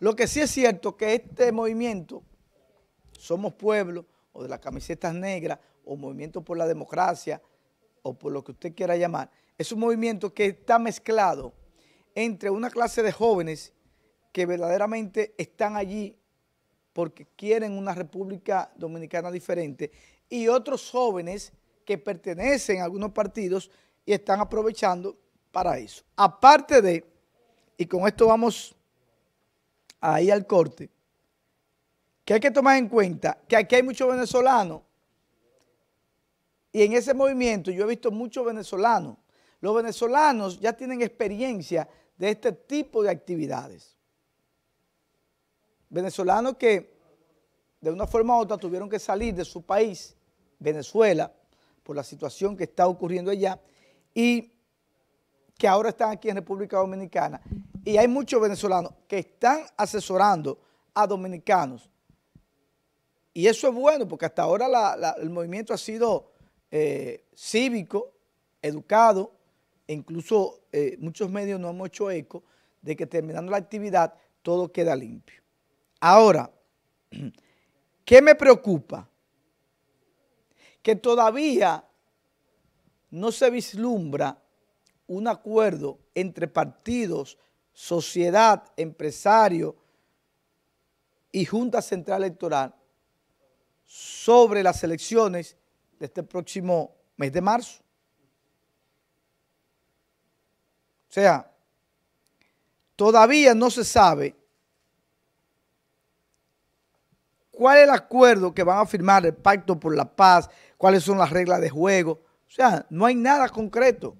Lo que sí es cierto que este movimiento, Somos Pueblo, o de las camisetas negras, o Movimiento por la Democracia, o por lo que usted quiera llamar, es un movimiento que está mezclado entre una clase de jóvenes que verdaderamente están allí porque quieren una República Dominicana diferente y otros jóvenes que pertenecen a algunos partidos y están aprovechando para eso. Aparte de, y con esto vamos ahí al corte, que hay que tomar en cuenta que aquí hay muchos venezolanos y en ese movimiento yo he visto muchos venezolanos. Los venezolanos ya tienen experiencia de este tipo de actividades. Venezolanos que de una forma u otra tuvieron que salir de su país, Venezuela, por la situación que está ocurriendo allá y que ahora están aquí en República Dominicana y hay muchos venezolanos que están asesorando a dominicanos. Y eso es bueno porque hasta ahora el movimiento ha sido eh, cívico, educado, e incluso eh, muchos medios no hemos hecho eco de que terminando la actividad todo queda limpio. Ahora, ¿qué me preocupa? Que todavía no se vislumbra un acuerdo entre partidos sociedad, empresario y Junta Central Electoral sobre las elecciones de este próximo mes de marzo. O sea, todavía no se sabe cuál es el acuerdo que van a firmar, el pacto por la paz, cuáles son las reglas de juego. O sea, no hay nada concreto.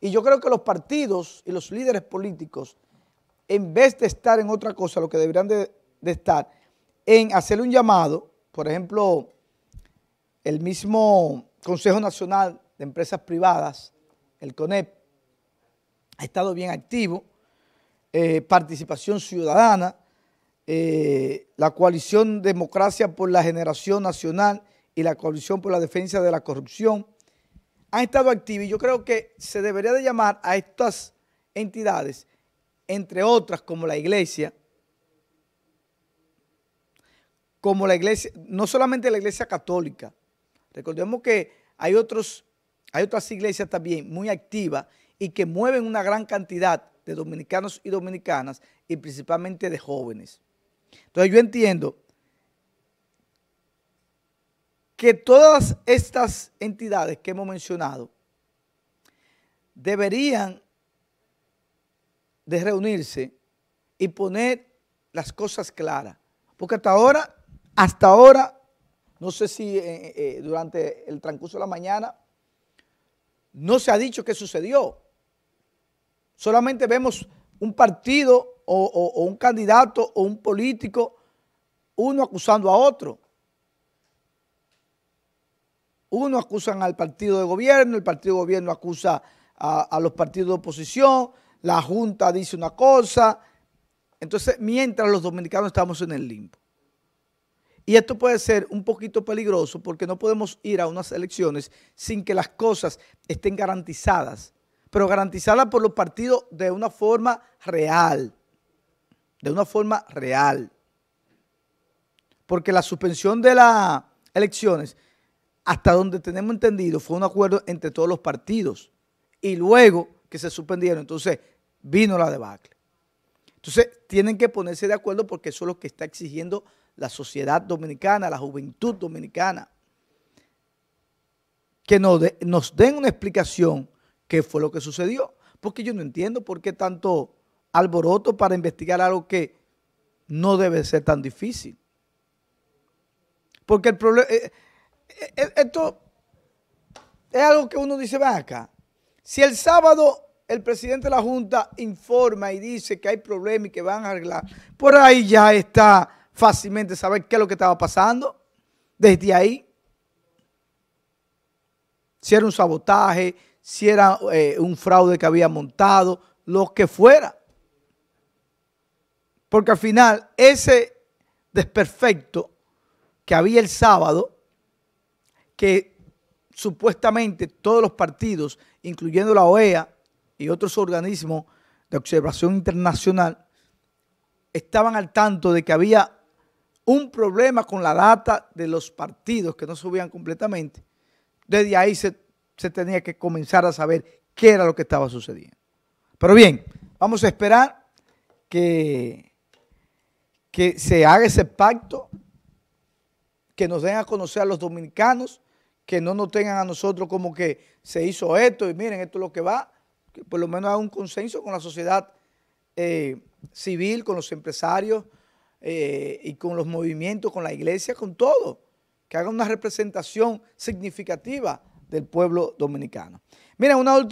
Y yo creo que los partidos y los líderes políticos en vez de estar en otra cosa, lo que deberían de, estar, en hacer un llamado, por ejemplo, el mismo Consejo Nacional de Empresas Privadas, el CONEP, ha estado bien activo, eh, participación ciudadana, eh, la coalición Democracia por la Generación Nacional y la coalición por la defensa de la corrupción, han estado activos y yo creo que se debería de llamar a estas entidades entre otras como la iglesia, como la iglesia, no solamente la iglesia católica, recordemos que hay, otros, hay otras iglesias también muy activas y que mueven una gran cantidad de dominicanos y dominicanas y principalmente de jóvenes. Entonces yo entiendo que todas estas entidades que hemos mencionado deberían de reunirse y poner las cosas claras. Porque hasta ahora, hasta ahora, no sé si eh, eh, durante el transcurso de la mañana, no se ha dicho qué sucedió. Solamente vemos un partido o, un candidato o un político, uno acusando a otro. Uno acusan al partido de gobierno, el partido de gobierno acusa a, a los partidos de oposición, la Junta dice una cosa. Entonces, mientras los dominicanos estamos en el limbo. Y esto puede ser un poquito peligroso porque no podemos ir a unas elecciones sin que las cosas estén garantizadas, pero garantizadas por los partidos de una forma real, de una forma real. Porque la suspensión de las elecciones, hasta donde tenemos entendido, fue un acuerdo entre todos los partidos. Y luego que se suspendieron, entonces vino la debacle. Entonces, tienen que ponerse de acuerdo porque eso es lo que está exigiendo la sociedad dominicana, la juventud dominicana. Que nos, den una explicación qué fue lo que sucedió. Porque yo no entiendo por qué tanto alboroto para investigar algo que no debe ser tan difícil. Porque el problema... Eh, eh, eh, esto es algo que uno dice, va acá. Si el sábado el presidente de la Junta informa y dice que hay problemas y que van a arreglar, por ahí ya está fácilmente saber qué es lo que estaba pasando desde ahí. Si era un sabotaje, si era eh, un fraude que había montado, lo que fuera. Porque al final ese desperfecto que había el sábado, que supuestamente todos los partidos, incluyendo la OEA, y otros organismos de observación internacional estaban al tanto de que había un problema con la data de los partidos que no subían completamente. Desde ahí se, tenía que comenzar a saber qué era lo que estaba sucediendo. Pero bien, vamos a esperar que, que se haga ese pacto, que nos den a conocer a los dominicanos, que no nos tengan a nosotros como que se hizo esto y miren, esto es lo que va, que por lo menos haga un consenso con la sociedad eh, civil, con los empresarios eh, y con los movimientos, con la iglesia, con todo, que haga una representación significativa del pueblo dominicano. Mira, una